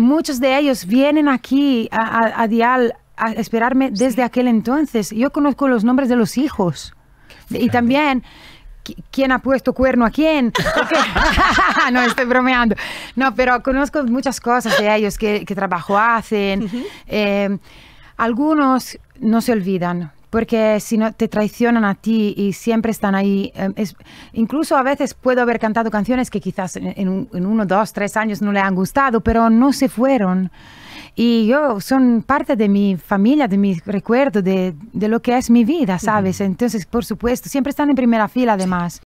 muchos de ellos vienen aquí a, Dial a esperarme desde aquel entonces. Yo conozco los nombres de los hijos. Y también quién ha puesto cuerno a quién. no, estoy bromeando. No, pero conozco muchas cosas de ellos, que, trabajo hacen. Eh, algunos no se olvidan, porque si no te traicionan a ti y siempre están ahí. Em, incluso a veces puedo haber cantado canciones que quizás en, uno, dos, tres años no le han gustado, pero no se fueron. Y yo son parte de mi familia, de mi recuerdo, de lo que es mi vida, ¿sabes? Entonces, por supuesto, siempre están en primera fila además.